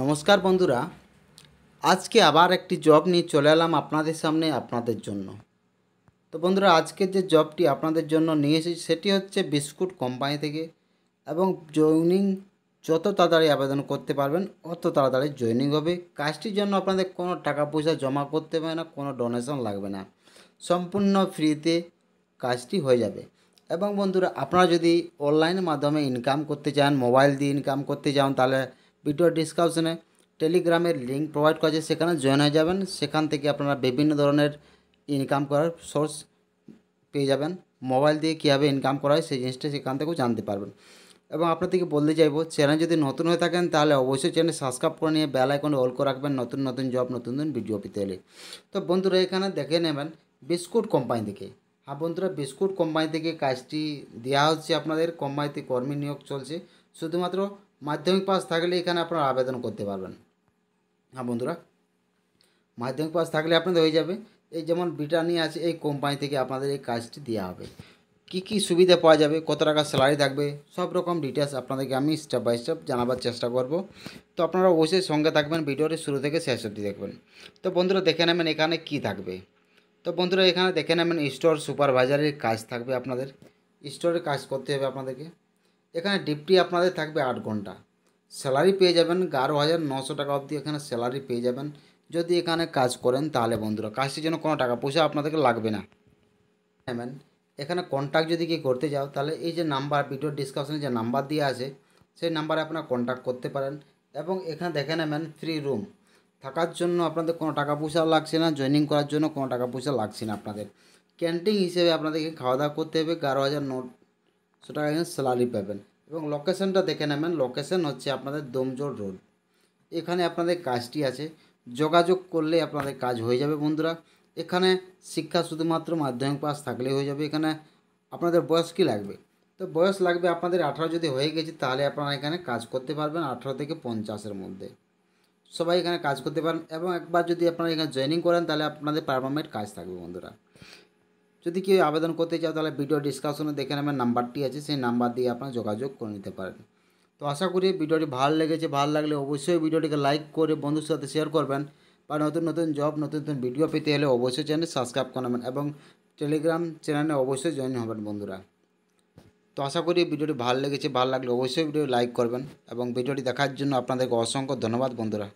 নমস্কার বন্ধুরা আজকে আবার একটি জব নিয়ে চলে এলাম আপনাদের সামনে আপনাদের জন্য তো বন্ধুরা আজকে যে জবটি আপনাদের জন্য নিয়ে এসেছি সেটি হচ্ছে বিস্কুট কোম্পানি থেকে এবং জয়নিং যত তাড়াতাড়ি আবেদন করতে পারবেন অত তাড়াতাড়ি জয়নিং হবে কাজটির জন্য আপনাদের কোনো টাকা পয়সা জমা করতে হবে না কোনো ডোনেশন লাগবে না সম্পূর্ণ ফ্রিতে কাজটি হয়ে যাবে এবং বন্ধুরা আপনারা যদি অনলাইনের মাধ্যমে ইনকাম করতে চান মোবাইল দিয়ে ইনকাম করতে চান তাহলে ভিডিও ডিসক্রিপশনে টেলিগ্রামের লিঙ্ক প্রোভাইড করা আছে সেখানে জয়েন হয়ে যাবেন সেখান থেকে আপনারা বিভিন্ন ধরনের ইনকাম করার সোর্স পেয়ে যাবেন মোবাইল দিয়ে কীভাবে ইনকাম করা হয় সেই জিনিসটা সেখান থেকেও জানতে পারবেন এবং আপনাদেরকে বলতে চাইবো চ্যানেল যদি নতুন হয়ে থাকেন তাহলে অবশ্যই চ্যানেল সাবস্ক্রাইব করে নিয়ে বেল আইকনে অল করে রাখবেন নতুন নতুন জব নতুন নতুন ভিডিও পেতে হলে তো বন্ধুরা এখানে দেখে নেবেন বিস্কুট কোম্পানি থেকে হ্যাঁ বন্ধুরা বিস্কুট কোম্পানি থেকে কাজটি দেওয়া হচ্ছে আপনাদের কোম্পানিতে কর্মী নিয়োগ চলছে শুধুমাত্র মাধ্যমিক পাস থাকলে এখানে আপনারা আবেদন করতে পারবেন হ্যাঁ বন্ধুরা মাধ্যমিক পাস থাকলে আপনাদের হয়ে যাবে এই যেমন ব্রিটানিয়া আছে এই কোম্পানি থেকে আপনাদের এই কাজটি দেওয়া হবে কি কি সুবিধা পাওয়া যাবে কত টাকা স্যালারি থাকবে সব রকম ডিটেলস আপনাদেরকে আমি স্টেপ বাই স্টেপ জানাবার চেষ্টা করব তো আপনারা অবশ্যই সঙ্গে থাকবেন ভিডিওটি শুরু থেকে শেষ অবধি দেখবেন তো বন্ধুরা দেখে নেবেন এখানে কি থাকবে তো বন্ধুরা এখানে দেখে নেবেন স্টোর সুপারভাইজারের কাজ থাকবে আপনাদের স্টোরের কাজ করতে হবে আপনাদেরকে এখানে ডিপটি আপনাদের থাকবে আট ঘন্টা স্যালারি পেয়ে যাবেন গারো হাজার নশো টাকা অবধি এখানে স্যালারি পেয়ে যাবেন যদি এখানে কাজ করেন তাহলে বন্ধুরা কাজটির জন্য কোনো টাকা পয়সা আপনাদেরকে লাগবে না হ্যাঁ এখানে কন্ট্যাক্ট যদি কি করতে যাও তাহলে এই যে নাম্বার ভিডিও ডিসকাপশানে যে নাম্বার দিয়ে আছে সেই নাম্বারে আপনারা কন্ট্যাক্ট করতে পারেন এবং এখানে দেখে নেবেন ফ্রি রুম থাকার জন্য আপনাদের কোনো টাকা পয়সা লাগছে না জয়েনিং করার জন্য কোনো টাকা পয়সা লাগছে না আপনাদের ক্যান্টিন হিসেবে আপনাদেরকে খাওয়া দাওয়া করতে হবে এগারো হাজার নোট টাকা কিন্তু স্যালারি পাবেন এবং লোকেশনটা দেখে নেবেন লোকেশন হচ্ছে আপনাদের দমজোর রোড এখানে আপনাদের কাজটি আছে যোগাযোগ করলে আপনাদের কাজ হয়ে যাবে বন্ধুরা এখানে শিক্ষা শুধুমাত্র মাধ্যমিক পাস থাকলে হয়ে যাবে এখানে আপনাদের বয়স কি লাগবে তো বয়স লাগবে আপনাদের আঠারো যদি হয়ে গেছে তাহলে আপনারা এখানে কাজ করতে পারবেন আঠারো থেকে পঞ্চাশের মধ্যে সবাই এখানে কাজ করতে পারেন এবং একবার যদি আপনারা এখানে জয়েনিং করেন তাহলে আপনাদের পারমানেন্ট কাজ থাকবে বন্ধুরা যদি কেউ আবেদন করতে চাও তাহলে ভিডিও ডিসকাশনে দেখে নেবেন নাম্বারটি আছে সেই নাম্বার দিয়ে আপনারা যোগাযোগ করে নিতে পারেন তো আশা করি ভিডিওটি ভালো লেগেছে ভালো লাগলে অবশ্যই ভিডিওটিকে লাইক করে বন্ধুর সাথে শেয়ার করবেন বা নতুন নতুন জব নতুন নতুন ভিডিও পেতে হলে অবশ্যই চ্যানেল সাবস্ক্রাইব করবেন এবং টেলিগ্রাম চ্যানেলে অবশ্যই জয়েন হবেন বন্ধুরা তো আশা করি ভিডিওটি ভালো লেগেছে ভালো লাগলে অবশ্যই ভিডিও লাইক করবেন এবং ভিডিওটি দেখার জন্য আপনাদেরকে অসংখ্য ধন্যবাদ বন্ধুরা